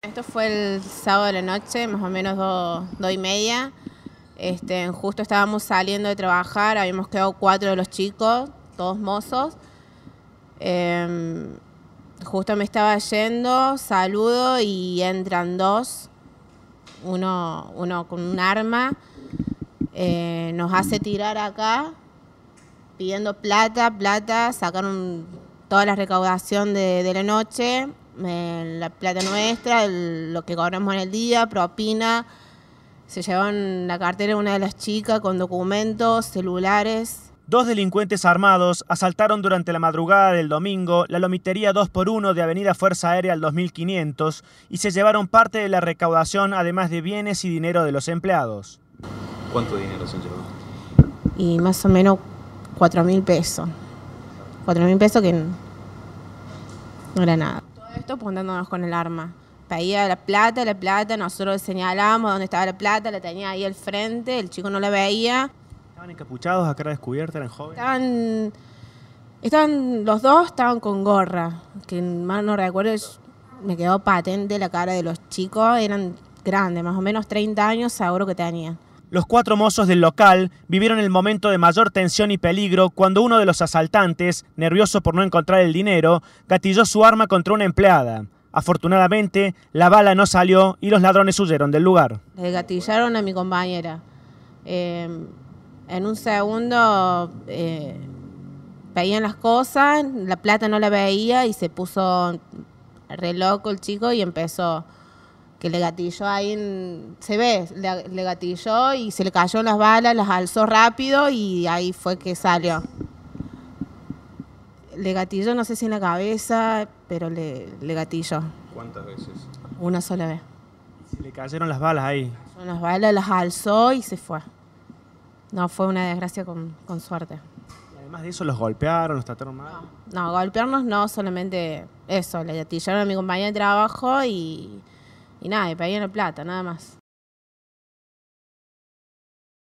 Esto fue el sábado de la noche, más o menos dos, y media. Este, justo estábamos saliendo de trabajar, habíamos quedado cuatro de los chicos, todos mozos. Em, justo me estaba yendo, saludo y entran dos, uno, con un arma, eh, nos hace tirar acá, pidiendo plata, plata, sacaron toda la recaudación de la noche, la plata nuestra, lo que cobramos en el día, propina. Se llevan la cartera de una de las chicas con documentos, celulares. Dos delincuentes armados asaltaron durante la madrugada del domingo la lomitería 2x1 de Avenida Fuerza Aérea al 2500 y se llevaron parte de la recaudación además de bienes y dinero de los empleados. ¿Cuánto dinero se llevó? Y más o menos 4.000 mil pesos. 4.000 mil pesos que no era nada apuntándonos pues, con el arma. Pedía la plata, la plata, nosotros señalábamos dónde estaba la plata, la tenía ahí al frente, el chico no la veía. ¿Estaban encapuchados, a cara descubierta, eran jóvenes? Estaban, estaban los dos estaban con gorra, que más no recuerdo, me quedó patente la cara de los chicos, eran grandes, más o menos 30 años seguro que tenían. Los cuatro mozos del local vivieron el momento de mayor tensión y peligro cuando uno de los asaltantes, nervioso por no encontrar el dinero, gatilló su arma contra una empleada. Afortunadamente, la bala no salió y los ladrones huyeron del lugar. Le gatillaron a mi compañera. Em, en un segundo veían eh, las cosas, la plata no la veía y se puso re loco el chico y empezó que le gatilló ahí, se ve, le, gatilló y se le cayó las balas, las alzó rápido y ahí fue que salió. Le gatilló, no sé si en la cabeza, pero le, gatilló. ¿Cuántas veces? Una sola vez. se le cayeron las balas ahí? Las balas, las alzó y se fue. No, fue una desgracia con, suerte. Y además de eso, ¿los golpearon, los trataron mal? No, no golpearnos no, solamente eso. Le gatillaron a mi compañía de trabajo y y nada, y la plata, nada más.